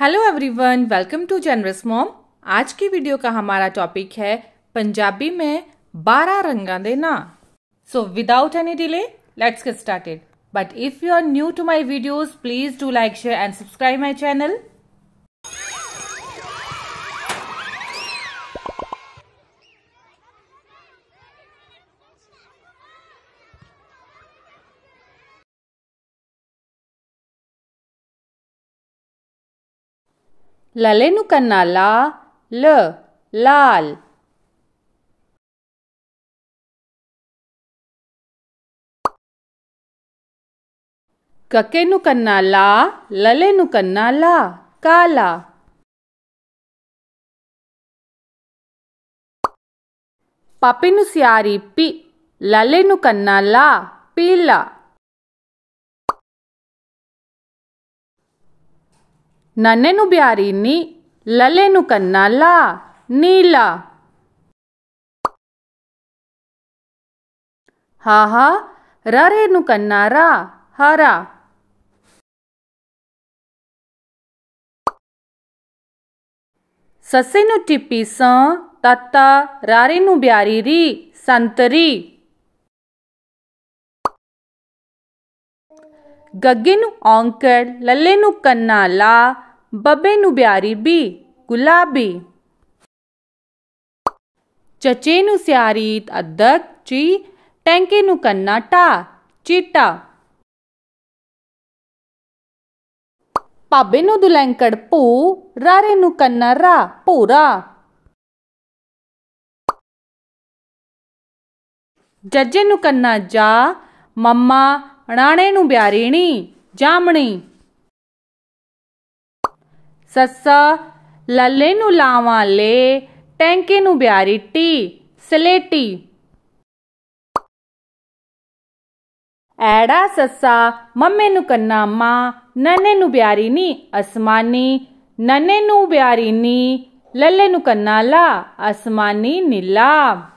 hello everyone welcome to generous mom आज की video का हमारा टॉपिक है पंजाबी में बारह रंगा दे ना so without any delay let's get started but if you are new to my videos please do like share and subscribe my channel ललेनु करना ला ल लाल ककेनु करना ला ललेनु करना ला काला पपिनु सियारी पी ललेनु करना ला पीला నన్నెను బ్యారీని లలెను కన్నాలా నీలా హాహా రరేను కన్నారా హరా ससेनु टिप्पी स तत्ता रारेनु ब्यारी री संतरी गग्गेनु औंकड़ लल्लेनु कन्ना ला ਬੱਬੇ ਨੂੰ ਬਿਆਰੀ ਬੀ ਗੁਲਾਬੀ ਚਚੇ ਨੂੰ ਸਿਆਰੀ ਅਦਕ ਚੀ ਟੈਂਕੇ ਨੂੰ ਕੰਨਾ ਟਾ ਚੀਟਾ ਪਾਬੇ ਨੂੰ ਦੁਲੈਂਕੜ ਭੂ ਰਾਰੇ ਨੂੰ ਕੰਨਾ ਰਾ ਭੂਰਾ ਜੱਜੇ ਨੂੰ ਕੰਨਾ ਜਾ ਮੰਮਾ ਅਣਾਣੇ ਨੂੰ ਬਿਆਰੀਣੀ ਜਾਮਣੀ सस्सा लल्ले नु लावा ले टैंके नु ब्यारी टी सलेटी ਐੜਾ ਸੱਸਾ ਮੰਮੇ ਨੂੰ ਕੰਨਾ ਮਾਂ ਨੰਨੇ ਨੂੰ ਬਿਆਰੀ ਨੀ ਅਸਮਾਨੀ ਨੰਨੇ ਨੂੰ ਬਿਆਰੀ ਨੀ ਲੱਲੇ ਨੂੰ ਕੰਨਾ ਲਾ ਅਸਮਾਨੀ ਨੀਲਾ